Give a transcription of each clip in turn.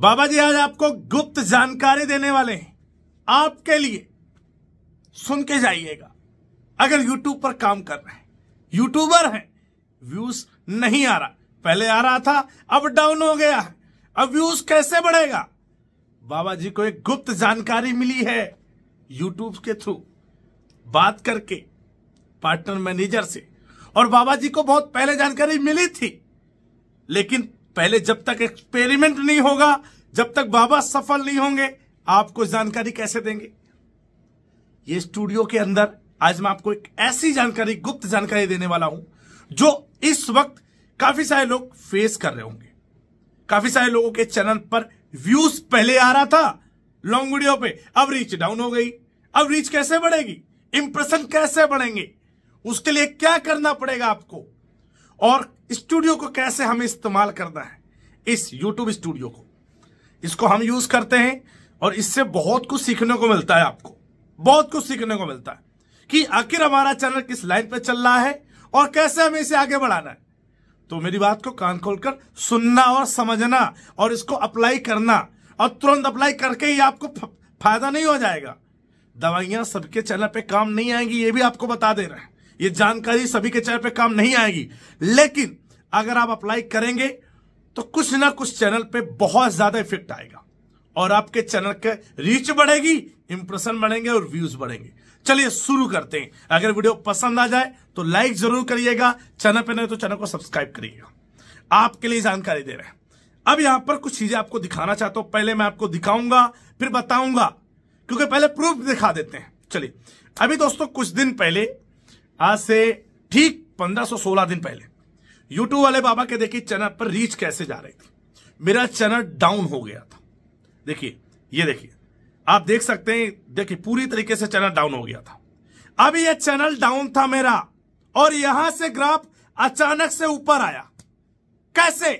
बाबा जी आज आपको गुप्त जानकारी देने वाले हैं आपके लिए सुन के जाइएगा अगर यूट्यूब पर काम कर रहे हैं यूट्यूबर हैं व्यूज नहीं आ रहा पहले आ रहा था अब डाउन हो गया है अब व्यूज कैसे बढ़ेगा बाबा जी को एक गुप्त जानकारी मिली है यूट्यूब के थ्रू बात करके पार्टनर मैनेजर से और बाबा जी को बहुत पहले जानकारी मिली थी लेकिन पहले जब तक एक्सपेरिमेंट नहीं होगा जब तक बाबा सफल नहीं होंगे आपको जानकारी कैसे देंगे ये स्टूडियो के अंदर आज मैं आपको एक ऐसी जानकारी गुप्त जानकारी देने वाला हूं जो इस वक्त काफी सारे लोग फेस कर रहे होंगे काफी सारे लोगों के चैनल पर व्यूज पहले आ रहा था लॉन्ग वीडियो पे अब रीच डाउन हो गई अब रीच कैसे बढ़ेगी इंप्रेशन कैसे बढ़ेंगे उसके लिए क्या करना पड़ेगा आपको और स्टूडियो को कैसे हमें इस्तेमाल करना है इस यूट्यूब स्टूडियो को इसको हम यूज करते हैं और इससे बहुत कुछ सीखने को मिलता है आपको बहुत कुछ सीखने को मिलता है कि आखिर हमारा चैनल किस लाइन पर चल रहा है और कैसे हमें इसे आगे बढ़ाना है तो मेरी बात को कान खोलकर सुनना और समझना और इसको अप्लाई करना और तुरंत अप्लाई करके ही आपको फायदा नहीं हो जाएगा दवाइयां सबके चैनल पे काम नहीं आएंगी ये भी आपको बता दे रहे हैं ये जानकारी सभी के चैनल पे काम नहीं आएगी लेकिन अगर आप अप्लाई करेंगे तो कुछ ना कुछ चैनल पे बहुत ज्यादा इफेक्ट आएगा और आपके चैनल के रीच बढ़ेगी इंप्रेशन बढ़ेंगे और व्यूज बढ़ेंगे चलिए शुरू करते हैं अगर वीडियो पसंद आ जाए तो लाइक जरूर करिएगा चैनल पर नहीं तो चैनल को सब्सक्राइब करिएगा आपके लिए जानकारी दे रहे हैं अब यहां पर कुछ चीजें आपको दिखाना चाहता हूं पहले मैं आपको दिखाऊंगा फिर बताऊंगा क्योंकि पहले प्रूफ दिखा देते हैं चलिए अभी दोस्तों कुछ दिन पहले आज से ठीक 1516 दिन पहले यूट्यूब वाले बाबा के देखिए चैनल पर रीच कैसे जा रही थी मेरा चैनल डाउन हो गया था देखिए ये देखिए आप देख सकते हैं देखिए पूरी तरीके से चैनल डाउन हो गया था अब ये चैनल डाउन था मेरा और यहां से ग्राफ अचानक से ऊपर आया कैसे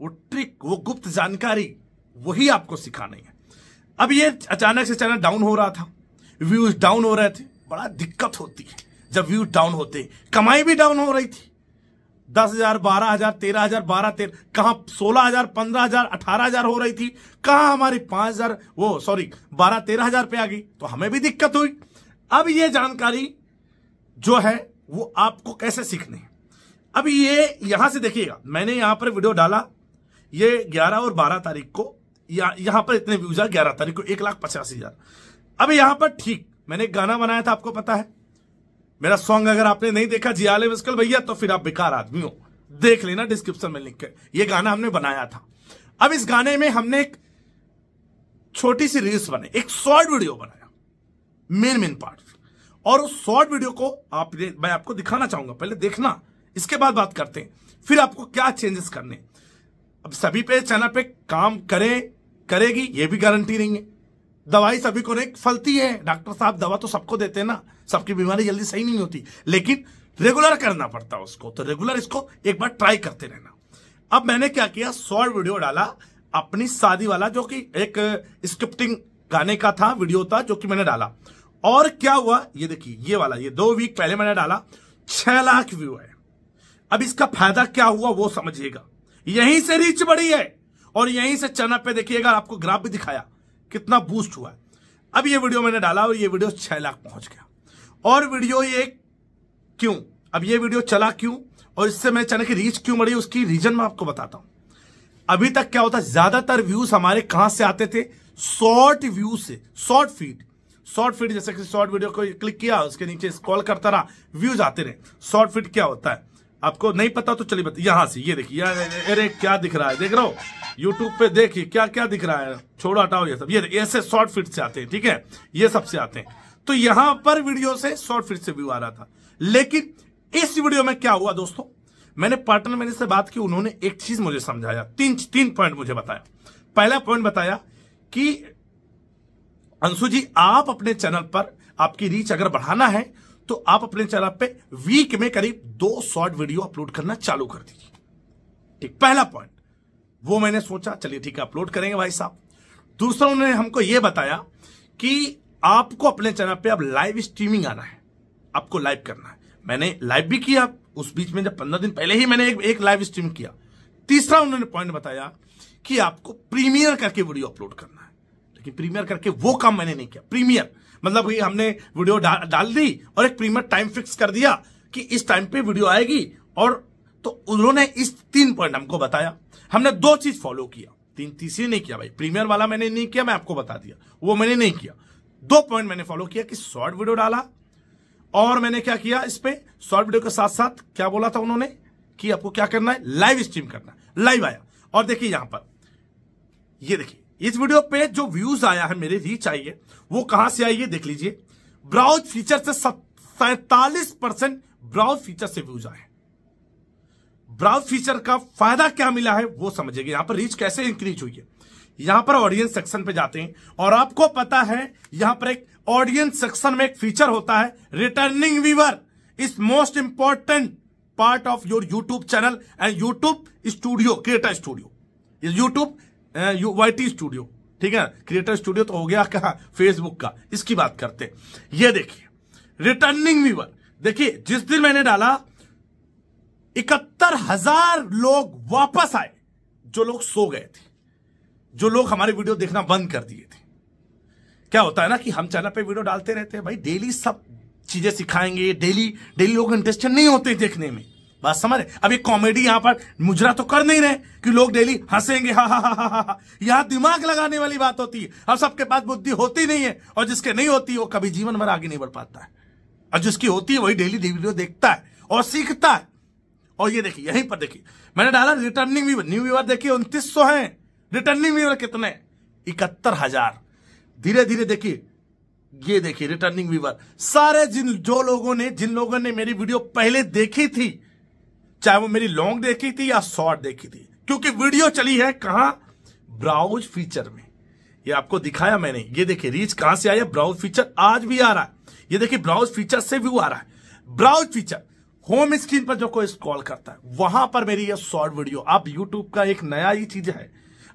वो ट्रिक वो गुप्त जानकारी वही आपको सिखानी है अब ये अचानक से चैनल डाउन हो रहा था व्यूज डाउन हो रहे थे बड़ा दिक्कत होती है जब व्यू डाउन होते कमाई भी डाउन हो रही थी दस हजार बारह हजार तेरह हजार बारह तेरह कहाँ सोलह हजार पंद्रह हजार अठारह हजार हो रही थी कहाँ हमारी पांच हजार वो सॉरी बारह तेरह हजार पे आ गई तो हमें भी दिक्कत हुई अब ये जानकारी जो है वो आपको कैसे सीखने अब ये यहां से देखिएगा मैंने यहां पर वीडियो डाला ये ग्यारह और बारह तारीख को या, यहां पर इतने व्यूज आए ग्यारह तारीख को एक लाख पचास हजार अब यहां पर ठीक मैंने गाना बनाया था आपको पता है मेरा सॉन्ग अगर आपने नहीं देखा जियाले मिस्कल भैया तो फिर आप बेकार आदमी हो देख लेना डिस्क्रिप्शन में लिंक कर ये गाना हमने बनाया था अब इस गाने में हमने एक छोटी सी रील्स बनाई एक शॉर्ट वीडियो बनाया मेन मेन पार्ट और उस शॉर्ट वीडियो को आप मैं आपको दिखाना चाहूंगा पहले देखना इसके बाद बात करते हैं फिर आपको क्या चेंजेस करने अब सभी पे चैनल पे काम करे करेगी ये भी गारंटी नहीं है दवाई सभी को नहीं फलती है डॉक्टर साहब दवा तो सबको देते हैं ना सबकी बीमारी जल्दी सही नहीं होती लेकिन रेगुलर करना पड़ता है उसको तो रेगुलर इसको एक बार ट्राई करते रहना अब मैंने क्या किया शॉर्ट वीडियो डाला अपनी शादी वाला जो कि एक स्क्रिप्टिंग uh, गाने का था वीडियो था जो कि मैंने डाला और क्या हुआ ये देखिए ये वाला ये दो वीक पहले मैंने डाला छह लाख व्यू है अब इसका फायदा क्या हुआ वो समझिएगा यहीं से रीच बढ़ी है और यहीं से चैनल पे देखिएगा आपको ग्राफ भी दिखाया कितना बूस्ट हुआ है अब ये वीडियो मैंने डाला और ये वीडियो छह लाख पहुंच गया और वीडियो ये क्यों अब ये वीडियो चला क्यों और इससे मैं चैनल की रीच क्यों बढ़ी उसकी रीजन मैं आपको बताता हूं अभी तक क्या होता ज्यादातर व्यूज हमारे कहां से आते थे शॉर्ट व्यू से शॉर्ट फीड शॉर्ट फीड जैसे किसी शॉर्ट वीडियो को क्लिक किया उसके नीचे स्क्रॉल करता रहा व्यूज आते रहे शॉर्ट फीड क्या होता है आपको नहीं पता तो चलिए यहां से ये देखिए अरे क्या दिख रहा है देख रहा हो यूट्यूब पे देखिए क्या क्या दिख रहा है छोड़ो हटाओ ये सब ये ऐसे शॉर्ट फिट से आते हैं ठीक है ये सबसे आते हैं तो यहां पर वीडियो से शॉर्ट फिट से व्यू आ रहा था लेकिन इस वीडियो में क्या हुआ दोस्तों मैंने पार्टनर मेरे से बात की उन्होंने एक चीज मुझे समझाया तीन तीन पॉइंट मुझे बताया पहला पॉइंट बताया कि अंशु जी आप अपने चैनल पर आपकी रीच अगर बढ़ाना है तो आप अपने चैनल पे वीक में करीब दो शॉर्ट वीडियो अपलोड करना चालू कर दीजिए ठीक पहला पॉइंट वो मैंने सोचा चलिए ठीक है अपलोड करेंगे भाई साहब दूसरा उन्होंने हमको ये बताया कि आपको अपने चैनल पे अब लाइव स्ट्रीमिंग आना है आपको लाइव करना है मैंने लाइव भी किया उस बीच में जब पंद्रह दिन पहले ही मैंने एक, एक लाइव स्ट्रीम किया तीसरा उन्होंने पॉइंट बताया कि आपको प्रीमियर करके वीडियो अपलोड करना है लेकिन प्रीमियर करके वो काम मैंने नहीं किया प्रीमियर मतलब हमने वीडियो डा, डाल दी और एक प्रीमियर टाइम फिक्स कर दिया कि इस टाइम पे वीडियो आएगी और तो उन्होंने इस तीन पॉइंट हमको बताया हमने दो चीज फॉलो किया तीन तीसरी नहीं किया भाई प्रीमियर वाला मैंने नहीं किया मैं आपको बता दिया वो मैंने नहीं किया दो पॉइंट मैंने फॉलो किया कि शॉर्ट वीडियो डाला और मैंने क्या किया इस पर शॉर्ट वीडियो के साथ साथ क्या बोला था उन्होंने कि आपको क्या करना है लाइव स्ट्रीम करना है लाइव आया और देखिए यहां पर ये देखिए इस वीडियो पे जो व्यूज आया है मेरे रीच आई है वो कहां से आई है देख लीजिए ब्राउज फीचर से सैतालीस परसेंट ब्राउज फीचर से व्यूज आए हैं ब्राउज फीचर का फायदा क्या मिला है वो समझेंगे यहां पर रीच कैसे इंक्रीज हुई है यहां पर ऑडियंस सेक्शन पे जाते हैं और आपको पता है यहां पर एक ऑडियंस सेक्शन में एक फीचर होता है returning viewer is most important part of your YouTube channel and YouTube studio creator studio YouTube Y T studio ठीक है क्रिएटर स्टूडियो तो हो गया कहा फेसबुक का इसकी बात करते ये देखिए रिटर्निंग व्यूवर देखिए जिस दिन मैंने डाला इकहत्तर हजार लोग वापस आए जो लोग सो गए थे जो लोग हमारे वीडियो देखना बंद कर दिए थे क्या होता है ना कि हम चैनल पे वीडियो डालते रहते हैं भाई डेली सब चीजें सिखाएंगे डेली डेली लोग इंटरेस्टेड नहीं होते देखने में बात समझ रहे अब ये कॉमेडी यहां पर मुजरा तो कर नहीं रहे कि लोग डेली हंसेंगे हा हा हा हा हा यहां दिमाग लगाने वाली बात होती है अब सबके पास बुद्धि होती नहीं है और जिसके नहीं होती वो कभी जीवन भर आगे नहीं बढ़ पाता है और जिसकी होती है वही डेली वीडियो देखता है और सीखता है और ये देखिए यहीं पर देखिए मैंने डाला रिटर्निंग व्यूवर न्यू व्यूवर देखिए उनतीस सौ है रिटर्निंग व्यूवर कितने इकहत्तर हजार धीरे धीरे देखिए ये देखिए रिटर्निंग व्यूवर सारे जिन जो लोगों ने जिन लोगों ने मेरी वीडियो पहले देखी थी चाहे वो मेरी लॉन्ग देखी थी या शॉर्ट देखी थी क्योंकि वीडियो चली है कहा ब्राउज फीचर में ये आपको दिखाया मैंने ये देखिए रीच कहां से आया ब्राउज फीचर आज भी आ रहा है ये देखिए ब्राउज फीचर से व्यू आ रहा है ब्राउज फीचर होम स्क्रीन पर जो कोई स्क्रॉल करता है वहां पर मेरी यह शॉर्ट वीडियो आप यूट्यूब का एक नया ही चीज है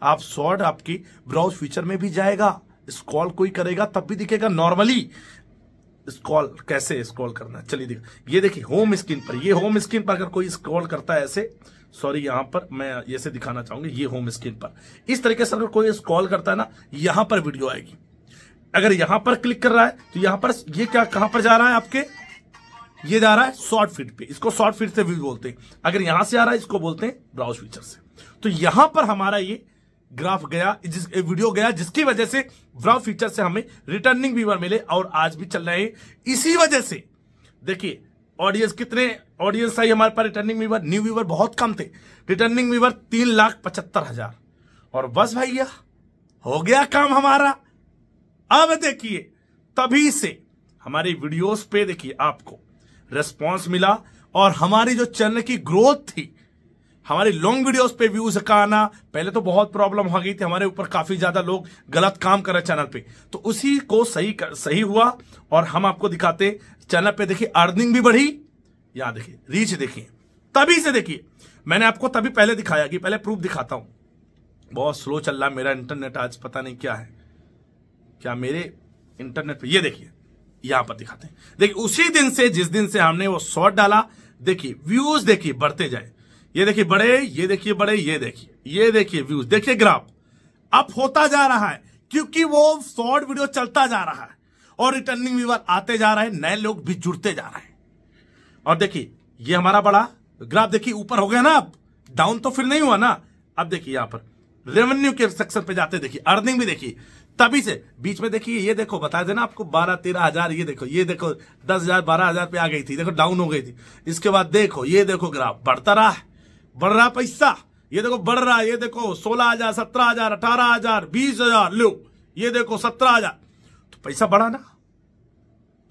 आप शॉर्ट आपकी ब्राउज फीचर में भी जाएगा स्क्रॉल कोई करेगा तब भी दिखेगा नॉर्मली स्क्रॉल कैसे स्क्रॉल करना चलिए देखो ये देखिए होम स्क्रीन पर ये होम स्क्रीन पर अगर कोई स्क्रॉल करता है ऐसे सॉरी यहां पर मैं ऐसे दिखाना चाहूंगा ये होम स्क्रीन पर इस तरीके से अगर कोई स्क्रॉल करता है ना यहां पर वीडियो आएगी अगर यहां पर क्लिक कर रहा है तो यहां पर ये क्या कहां पर जा रहा है आपके ये जा रहा है शॉर्ट फीड पे इसको शॉर्ट फीड से व्यू बोलते हैं अगर यहां से आ रहा है इसको बोलते हैं ब्राउज फीचर से तो यहां पर हमारा ये ग्राफ गया जिस वीडियो गया जिसकी वजह से ब्राउज फीचर से हमें रिटर्निंग व्यूवर मिले और आज भी चल रहे हैं इसी वजह से देखिए ऑडियंस कितने ऑडियंस आई हमारे पास रिटर्निंग व्यूवर न्यू व्यूवर बहुत कम थे रिटर्निंग व्यूवर तीन लाख पचहत्तर हजार और बस भैया हो गया काम हमारा अब देखिए तभी से हमारी वीडियोस पे देखिए आपको रेस्पॉन्स मिला और हमारी जो चैनल की ग्रोथ थी हमारी लॉन्ग वीडियोस पे व्यूज का आना पहले तो बहुत प्रॉब्लम हो गई थी हमारे ऊपर काफी ज्यादा लोग गलत काम कर रहे चैनल पे तो उसी को सही कर, सही हुआ और हम आपको दिखाते चैनल पे देखिए अर्निंग भी बढ़ी यहां देखिए रीच देखिए तभी से देखिए मैंने आपको तभी पहले दिखाया कि पहले प्रूफ दिखाता हूं बहुत स्लो चल रहा मेरा इंटरनेट आज पता नहीं क्या है क्या मेरे इंटरनेट पर यह देखिए यहां पर दिखाते हैं देखिए उसी दिन से जिस दिन से हमने वो शॉर्ट डाला देखिए व्यूज देखिए बढ़ते जाए ये देखिए बड़े ये देखिए बड़े ये देखिए ये देखिए व्यूज देखिए ग्राफ अब होता जा रहा है क्योंकि वो शॉर्ट वीडियो चलता जा रहा है और रिटर्निंग व्यूवर आते जा रहे हैं नए लोग भी जुड़ते जा रहे हैं और देखिए ये हमारा बड़ा ग्राफ देखिए ऊपर हो गया ना अब डाउन तो फिर नहीं हुआ ना अब देखिए यहां पर रेवेन्यू के सेक्शन पे जाते देखिए अर्निंग भी देखिए तभी से बीच में देखिए ये देखो बता देना आपको बारह तेरह हजार ये देखो ये देखो दस हजार बारह हजार पे आ गई थी देखो डाउन हो गई थी इसके बाद देखो ये देखो ग्राफ बढ़ता रहा है बढ़ रहा पैसा ये देखो बढ़ रहा ये देखो सोलह हजार सत्रह हजार अठारह हजार बीस हजार लो ये देखो सत्रह हजार तो पैसा बढ़ा ना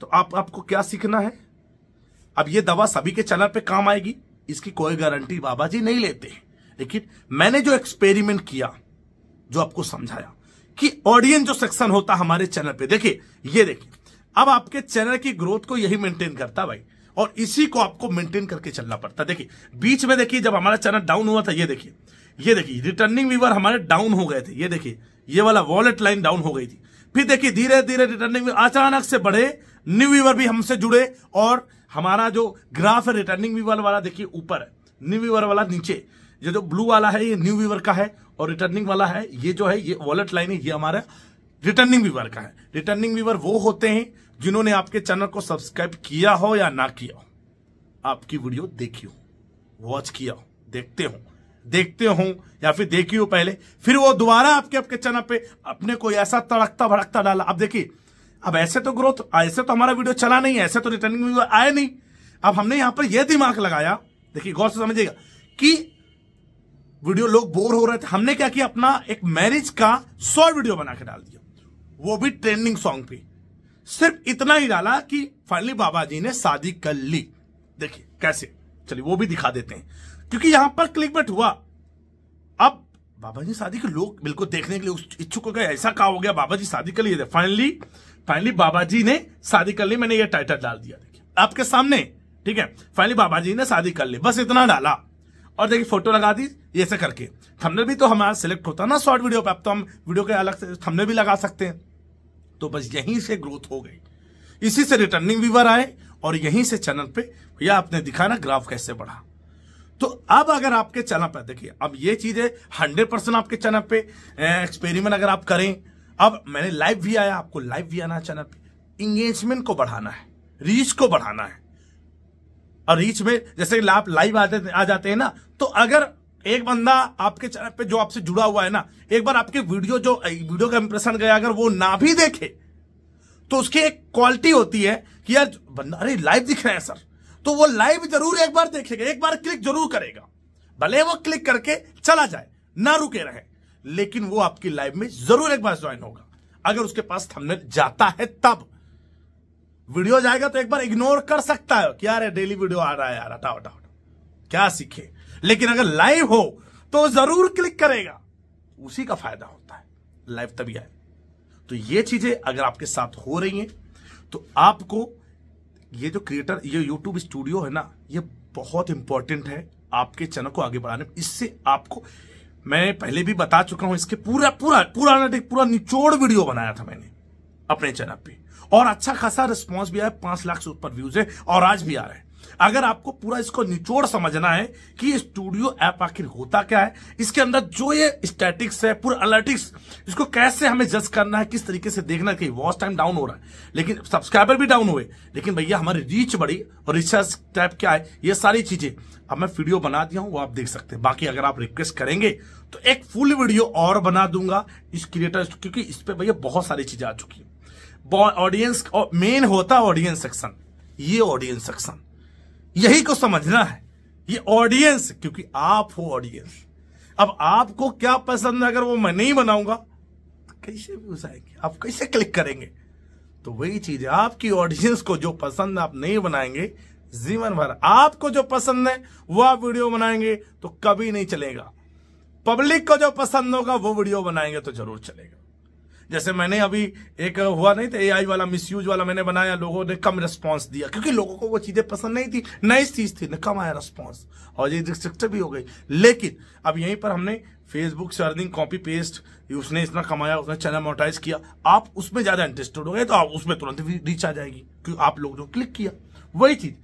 तो आप आपको क्या सीखना है अब ये दवा सभी के चैनल पे काम आएगी इसकी कोई गारंटी बाबा जी नहीं लेते लेकिन मैंने जो एक्सपेरिमेंट किया जो आपको समझाया कि ऑडियंस जो सेक्शन होता हमारे चैनल पे देखिए ये देखिए अब आपके चैनल की ग्रोथ को यही मेंटेन करता भाई और इसी को आपको मेंटेन करके चलना पड़ता देखिए बीच में देखिए जब हमारा चैनल डाउन हुआ था ये देखिए ये देखिए रिटर्निंग व्यूवर हमारे डाउन हो गए थे ये देखिए ये वाला वॉलेट लाइन डाउन हो गई थी फिर देखिए धीरे धीरे रिटर्निंग अचानक से बढ़े न्यू व्यूवर भी हमसे जुड़े और हमारा जो ग्राफ है रिटर्निंग व्यूवर वाला देखिए ऊपर है न्यू व्यूवर वाला नीचे ये जो ब्लू वाला है ये न्यू व्यूवर का है और रिटर्निंग वाला है ये जो है ये वॉलेट लाइन है ये हमारा रिटर्निंग व्यूवर का है रिटर्निंग व्यूवर वो होते हैं जिन्होंने आपके चैनल को सब्सक्राइब किया हो या ना किया हो आपकी वीडियो देखी हो वॉच किया हो देखते हो देखते हो या फिर देखी हो पहले फिर वो दोबारा आपके आपके चैनल पे अपने को ऐसा तड़कता भड़कता डाला अब देखिए अब ऐसे तो ग्रोथ ऐसे तो हमारा वीडियो चला नहीं ऐसे तो रिटर्निंग व्यूवर आए नहीं अब हमने यहां पर यह दिमाग लगाया देखिए गौर से समझिएगा कि वीडियो लोग बोर हो रहे थे हमने क्या किया अपना एक मैरिज का सौ वीडियो बना के डाल दिया वो भी ट्रेंडिंग सॉन्ग पे सिर्फ इतना ही डाला कि फाइनली बाबा जी ने शादी कर ली देखिए कैसे चलिए वो भी दिखा देते हैं क्योंकि यहां पर क्लिक बट हुआ अब बाबा जी शादी के लोग बिल्कुल देखने के लिए उस इच्छुक हो गए ऐसा कहा हो गया बाबा जी शादी कर लिए फाइनली फाइनली बाबा जी ने शादी कर ली मैंने ये टाइटल डाल दिया देखिए आपके सामने ठीक है फाइनली बाबा जी ने शादी कर ली बस इतना डाला और देखिए फोटो लगा दी ये से करके थंबनेल भी तो हमारा सिलेक्ट होता है ना शॉर्ट वीडियो पे अब तो हम वीडियो के अलग से थंबनेल भी लगा सकते हैं तो बस यहीं से ग्रोथ हो गई इसी से रिटर्निंग व्यूवर आए और यहीं से चैनल पे भैया आपने दिखाना ग्राफ कैसे बढ़ा तो अब अगर आपके चैनल पर देखिए अब ये चीज है हंड्रेड परसेंट आपके चैनल पे एक्सपेरिमेंट अगर आप करें अब मैंने लाइव भी आया आपको लाइव भी आना चैनल पर इंगेजमेंट को बढ़ाना है रीच को बढ़ाना है और रीच में जैसे आप लाइव आते आ जाते हैं ना तो अगर एक बंदा आपके चैनल पे जो आपसे जुड़ा हुआ है ना एक बार आपके वीडियो जो वीडियो का इंप्रेशन गया अगर वो ना भी देखे तो उसकी एक क्वालिटी होती है कि यार बंदा अरे लाइव दिख रहे हैं सर तो वो लाइव जरूर एक बार देखेगा एक बार क्लिक जरूर करेगा भले वो क्लिक करके चला जाए ना रुके रहे लेकिन वो आपकी लाइव में जरूर एक बार ज्वाइन होगा अगर उसके पास थंबनेल जाता है तब वीडियो जाएगा तो एक बार इग्नोर कर सकता है कि यार डेली वीडियो आ रहा है यार हटाओ हटाओ क्या सीखे लेकिन अगर लाइव हो तो जरूर क्लिक करेगा उसी का फायदा होता है लाइव तभी आए तो ये चीजें अगर आपके साथ हो रही हैं तो आपको ये जो क्रिएटर ये यूट्यूब स्टूडियो है ना ये बहुत इंपॉर्टेंट है आपके चैनल को आगे बढ़ाने में इससे आपको मैं पहले भी बता चुका हूं इसके पूरा पूरा पूरा पूरा निचोड़ वीडियो बनाया था मैंने अपने चैनल पे और अच्छा खासा रिस्पॉन्स भी आया पांच लाख से ऊपर व्यूज है और आज भी आ रहा है अगर आपको पूरा इसको निचोड़ समझना है कि स्टूडियो ऐप आखिर होता क्या है इसके अंदर जो ये स्टैटिक्स है पूरा अलर्टिक्स इसको कैसे हमें जज करना है किस तरीके से देखना कि वॉच टाइम डाउन हो रहा है लेकिन सब्सक्राइबर भी डाउन हुए लेकिन भैया हमारी रीच बढ़ी और रिसर्च टाइप क्या है ये सारी चीजें अब मैं वीडियो बना दिया हूं वो आप देख सकते हैं बाकी अगर आप रिक्वेस्ट करेंगे तो एक फुल वीडियो और बना दूंगा इस क्रिएटर क्योंकि इस पर भैया बहुत सारी चीजें आ चुकी है ऑडियंस मेन होता ऑडियंस सेक्शन ये ऑडियंस सेक्शन यही को समझना है ये ऑडियंस क्योंकि आप हो ऑडियंस अब आपको क्या पसंद है अगर वो मैं नहीं बनाऊंगा तो कैसे व्यूज आप कैसे क्लिक करेंगे तो वही चीज है आपकी ऑडियंस को जो पसंद आप नहीं बनाएंगे जीवन भर आपको जो पसंद है वो आप वीडियो बनाएंगे तो कभी नहीं चलेगा पब्लिक को जो पसंद होगा वो वीडियो बनाएंगे तो जरूर चलेगा जैसे मैंने अभी एक हुआ नहीं था एआई वाला मिसयूज वाला मैंने बनाया लोगों ने कम रिस्पांस दिया क्योंकि लोगों को वो चीज़ें पसंद नहीं थी नई चीज़ थी ना कम आया रिस्पॉन्स और ये रिस्ट्रिक्टेड भी हो गई लेकिन अब यहीं पर हमने फेसबुक से अर्निंग कॉपी पेस्ट उसने इतना कमाया उसने चैनल मोटाइज किया आप उसमें ज़्यादा इंटरेस्टेड हो गए तो आप उसमें तुरंत रीच आ जाएगी क्योंकि आप लोगों ने क्लिक किया वही चीज़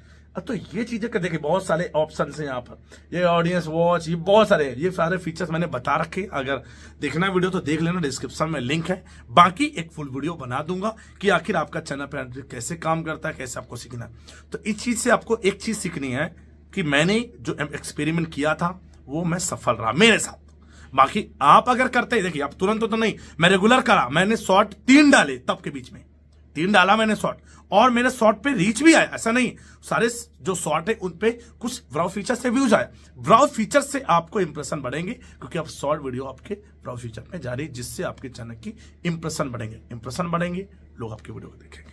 तो ये चीजें कर देखिए बहुत सारे ऑप्शन हैं यहाँ पर ये ऑडियंस वॉच ये बहुत सारे ये सारे फीचर्स मैंने बता रखे अगर देखना वीडियो तो देख लेना डिस्क्रिप्शन में लिंक है बाकी एक फुल वीडियो बना दूंगा कि आखिर आपका चैनल पर कैसे काम करता है कैसे आपको सीखना है तो इस चीज से आपको एक चीज सीखनी है कि मैंने जो एक्सपेरिमेंट किया था वो मैं सफल रहा मेरे साथ बाकी आप अगर करते देखिए आप तुरंत तो नहीं मैं रेगुलर करा मैंने शॉर्ट तीन डाले तब के बीच में तीन डाला मैंने शॉर्ट और मेरे शॉर्ट पे रीच भी आया ऐसा नहीं सारे जो शॉर्ट है उनपे कुछ ब्राउ फीचर से व्यूज आया ब्राउ फीचर से आपको इंप्रेशन बढ़ेंगे क्योंकि अब शॉर्ट वीडियो आपके ब्राउ फीचर में जा रही है जिससे आपके चैनल की इंप्रेशन बढ़ेंगे इंप्रेशन बढ़ेंगे लोग आपकी वीडियो को देखेंगे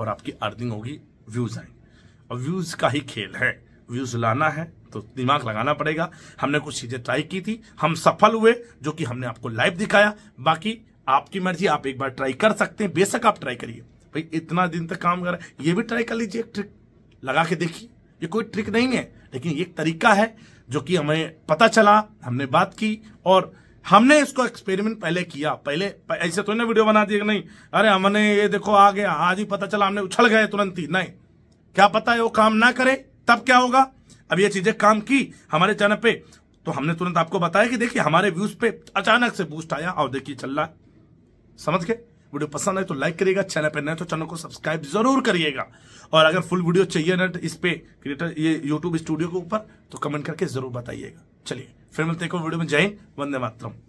और आपकी अर्निंग होगी व्यूज आएंगे और व्यूज का ही खेल है व्यूज लाना है तो दिमाग लगाना पड़ेगा हमने कुछ चीजें ट्राई की थी हम सफल हुए जो कि हमने आपको लाइव दिखाया बाकी आपकी मर्जी आप एक बार ट्राई कर सकते हैं बेशक आप ट्राई करिए भाई इतना दिन तक काम कर रहा है ये भी ट्राई कर लीजिए एक ट्रिक लगा के देखिए ये कोई ट्रिक नहीं है लेकिन एक तरीका है जो कि हमें पता चला हमने बात की और हमने इसको एक्सपेरिमेंट पहले किया पहले ऐसे तो ना वीडियो बना दिया नहीं अरे हमने ये देखो आ गया आज ही पता चला हमने उछल गए तुरंत ही नहीं क्या पता है वो काम ना करे तब क्या होगा अब ये चीजें काम की हमारे चैनल पे तो हमने तुरंत आपको बताया कि देखिए हमारे व्यूज पे अचानक से बूस्ट आया और देखिए चल रहा है समझ के वीडियो पसंद आए तो लाइक करिएगा चैनल पर नए तो चैनल को सब्सक्राइब जरूर करिएगा और अगर फुल वीडियो चाहिए ना इस पे क्रिएटर ये यूट्यूब स्टूडियो के ऊपर तो कमेंट करके जरूर बताइएगा चलिए फिर मिलते हैं वीडियो में जय वंदे मातरम